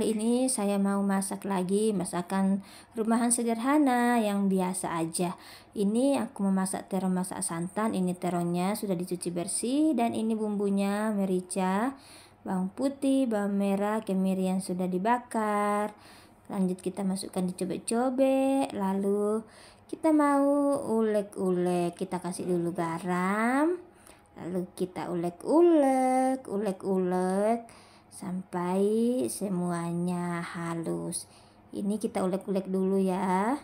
kali ini saya mau masak lagi masakan rumahan sederhana yang biasa aja. Ini aku memasak terong masak santan, ini terongnya sudah dicuci bersih dan ini bumbunya merica, bawang putih, bawang merah, kemiri yang sudah dibakar. Lanjut kita masukkan dicobek-cobek, lalu kita mau ulek-ulek, kita kasih dulu garam. Lalu kita ulek-ulek, ulek-ulek sampai semuanya halus. Ini kita ulek-ulek dulu ya.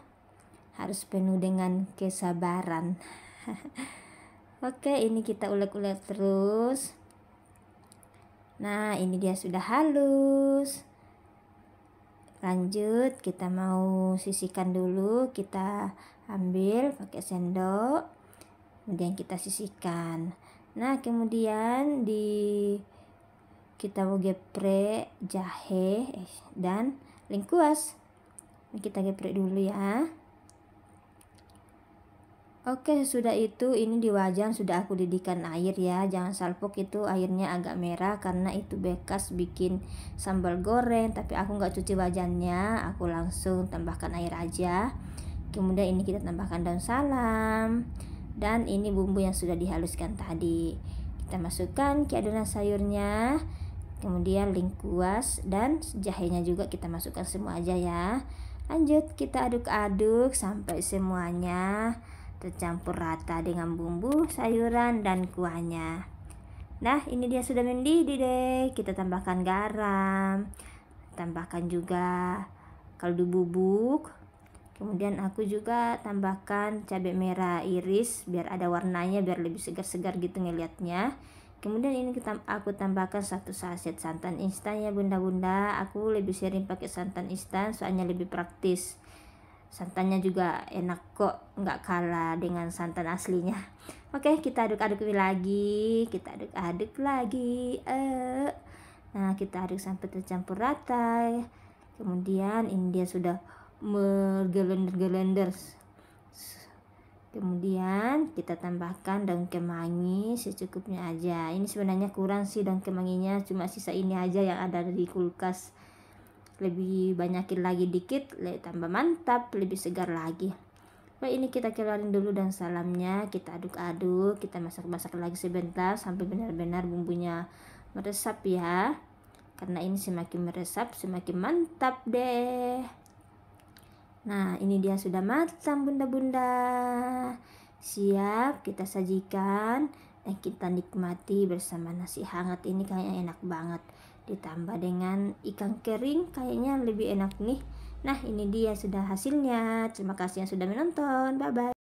Harus penuh dengan kesabaran. Oke, ini kita ulek-ulek terus. Nah, ini dia sudah halus. Lanjut, kita mau sisihkan dulu. Kita ambil pakai sendok. Kemudian kita sisihkan. Nah, kemudian di kita mau geprek jahe eh, dan lengkuas kita geprek dulu ya Oke sudah itu ini di wajan sudah aku didihkan air ya Jangan salpok itu airnya agak merah karena itu bekas bikin sambal goreng Tapi aku nggak cuci wajannya aku langsung tambahkan air aja Kemudian ini kita tambahkan daun salam Dan ini bumbu yang sudah dihaluskan tadi Kita masukkan ke adonan sayurnya kemudian lingkuas dan jahenya juga kita masukkan semua aja ya lanjut kita aduk-aduk sampai semuanya tercampur rata dengan bumbu sayuran dan kuahnya nah ini dia sudah mendidih deh kita tambahkan garam tambahkan juga kaldu bubuk kemudian aku juga tambahkan cabai merah iris biar ada warnanya biar lebih segar-segar gitu ngelihatnya Kemudian ini kita aku tambahkan satu saset santan instan ya bunda-bunda. Aku lebih sering pakai santan instan soalnya lebih praktis. Santannya juga enak kok, nggak kalah dengan santan aslinya. Oke, kita aduk-aduk lagi, kita aduk-aduk lagi. Eh. Nah, kita aduk sampai tercampur rata. Kemudian ini dia sudah menggelender-gelender kemudian kita tambahkan daun kemangi secukupnya aja ini sebenarnya kurang sih daun kemanginya cuma sisa ini aja yang ada di kulkas lebih banyakin lagi dikit lebih tambah mantap lebih segar lagi Baik ini kita keluarin dulu dan salamnya kita aduk-aduk kita masak-masak lagi sebentar sampai benar-benar bumbunya meresap ya karena ini semakin meresap semakin mantap deh Nah, ini dia sudah matang bunda-bunda. Siap kita sajikan eh kita nikmati bersama nasi hangat ini kayaknya enak banget. Ditambah dengan ikan kering kayaknya lebih enak nih. Nah, ini dia sudah hasilnya. Terima kasih yang sudah menonton. Bye bye.